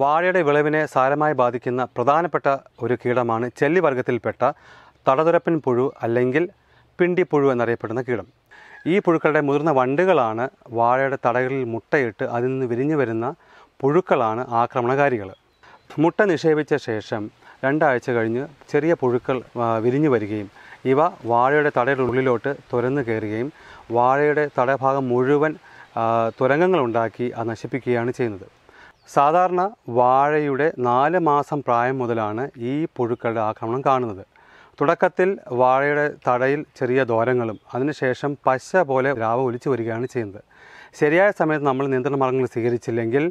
വാഴയുടെ വിളവിനെ സാരമായി ബാധിക്കുന്ന പ്രധാനപ്പെട്ട ഒരു കീടമാണ് ചെല്ലിവർഗത്തിൽപ്പെട്ട തടതുരപ്പൻ പുഴു അല്ലെങ്കിൽ പിണ്ടിപ്പുഴു എന്നറിയപ്പെടുന്ന കീടം ഈ പുഴുക്കളുടെ മുതിർന്ന വണ്ടുകളാണ് വാഴയുടെ തടകളിൽ മുട്ടയിട്ട് അതിൽ നിന്ന് വിരിഞ്ഞു വരുന്ന പുഴുക്കളാണ് ആക്രമണകാരികൾ മുട്ട നിക്ഷേപിച്ച ശേഷം രണ്ടാഴ്ച കഴിഞ്ഞ് ചെറിയ പുഴുക്കൾ വിരിഞ്ഞു വരികയും ഇവ വാഴയുടെ തടയുടെ ഉള്ളിലോട്ട് തുരന്നു കയറുകയും വാഴയുടെ തടഭാഗം മുഴുവൻ തുരങ്കങ്ങളുണ്ടാക്കി അത് നശിപ്പിക്കുകയാണ് ചെയ്യുന്നത് സാധാരണ വാഴയുടെ നാല് മാസം പ്രായം മുതലാണ് ഈ പുഴുക്കളുടെ ആക്രമണം കാണുന്നത് തുടക്കത്തിൽ വാഴയുടെ തടയിൽ ചെറിയ ദ്വാരങ്ങളും അതിനുശേഷം പശ പോലെ രാവ ഒലിച്ചു വരികയാണ് ചെയ്യുന്നത് ശരിയായ സമയത്ത് നമ്മൾ നിയന്ത്രണ മാർഗങ്ങൾ സ്വീകരിച്ചില്ലെങ്കിൽ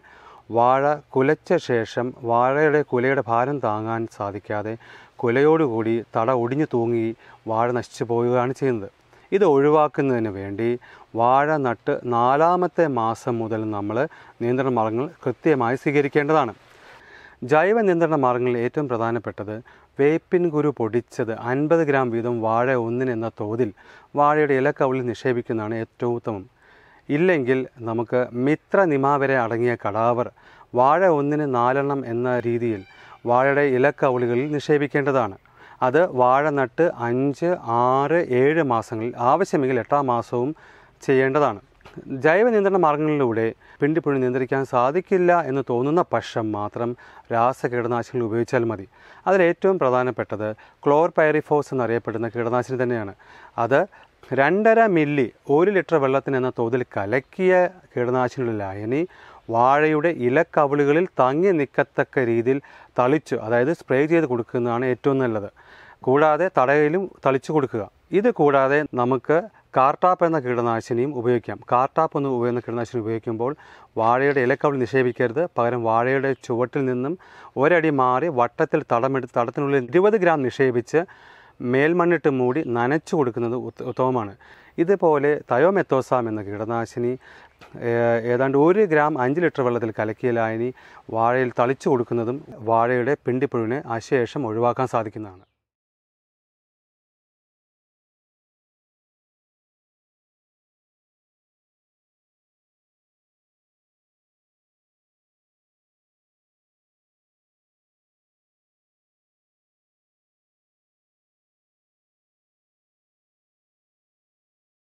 വാഴ കുലച്ച ശേഷം വാഴയുടെ കുലയുടെ ഭാരം താങ്ങാൻ സാധിക്കാതെ കുലയോടുകൂടി തട ഒടിഞ്ഞു തൂങ്ങി വാഴ നശിച്ചു പോവുകയാണ് ചെയ്യുന്നത് ഇത് ഒഴിവാക്കുന്നതിന് വേണ്ടി വാഴ നട്ട് നാലാമത്തെ മാസം മുതൽ നമ്മൾ നിയന്ത്രണ മാർഗങ്ങൾ കൃത്യമായി സ്വീകരിക്കേണ്ടതാണ് ജൈവ നിയന്ത്രണ മാർഗങ്ങളിൽ ഏറ്റവും പ്രധാനപ്പെട്ടത് വേപ്പിൻ കുരു പൊടിച്ചത് അൻപത് ഗ്രാം വീതം വാഴ ഒന്നിനെന്ന തോതിൽ വാഴയുടെ ഇലക്കവളിൽ നിക്ഷേപിക്കുന്നതാണ് ഏറ്റവും ഉത്തമം ഇല്ലെങ്കിൽ നമുക്ക് മിത്ര നിമാവരെ അടങ്ങിയ കടാവർ വാഴ ഒന്നിന് നാലെണ്ണം എന്ന രീതിയിൽ വാഴയുടെ ഇലക്കവളികളിൽ നിക്ഷേപിക്കേണ്ടതാണ് അത് വാഴ നട്ട് അഞ്ച് ആറ് ഏഴ് മാസങ്ങളിൽ ആവശ്യമെങ്കിൽ എട്ടാം മാസവും ചെയ്യേണ്ടതാണ് ജൈവ നിയന്ത്രണ മാർഗങ്ങളിലൂടെ പിണ്ടിപ്പുഴു നിയന്ത്രിക്കാൻ സാധിക്കില്ല എന്ന് തോന്നുന്ന പക്ഷം മാത്രം രാസ കീടനാശിനികൾ ഉപയോഗിച്ചാൽ മതി അതിലേറ്റവും പ്രധാനപ്പെട്ടത് പൈറിഫോസ് എന്നറിയപ്പെടുന്ന കീടനാശിനി തന്നെയാണ് അത് രണ്ടര മില്ലി ഒരു ലിറ്റർ വെള്ളത്തിന് എന്ന തോതിൽ കലക്കിയ കീടനാശിനികളിലായനി വാഴയുടെ ഇലക്കവിളുകളിൽ തങ്ങി നിൽക്കത്തക്ക രീതിയിൽ തളിച്ച് അതായത് സ്പ്രേ ചെയ്ത് കൊടുക്കുന്നതാണ് ഏറ്റവും നല്ലത് കൂടാതെ തടയിലും തളിച്ചു കൊടുക്കുക ഇത് കൂടാതെ നമുക്ക് കാർട്ടാപ്പ് എന്ന കീടനാശിനിയും ഉപയോഗിക്കാം കാർട്ടാപ്പ് എന്ന് ഉപയോഗിക്കുന്ന കീടനാശിനി ഉപയോഗിക്കുമ്പോൾ വാഴയുടെ ഇലക്കവിളി നിക്ഷേപിക്കരുത് പകരം വാഴയുടെ ചുവട്ടിൽ നിന്നും ഒരടി മാറി വട്ടത്തിൽ തടമെടുത്ത് തടത്തിനുള്ളിൽ ഇരുപത് ഗ്രാം നിക്ഷേപിച്ച് മേൽമണ്ണിട്ട് മൂടി നനച്ചു കൊടുക്കുന്നത് ഉത്തമമാണ് ഇതുപോലെ തയോമെത്തോസാം എന്ന കീടനാശിനി ഏതാണ്ട് ഒരു ഗ്രാം അഞ്ച് ലിറ്റർ വെള്ളത്തിൽ കലക്കിയ ലായനി വാഴയിൽ തളിച്ചു കൊടുക്കുന്നതും വാഴയുടെ പിണ്ടിപ്പുഴുവിനെ അശേഷം ഒഴിവാക്കാൻ സാധിക്കുന്നതാണ്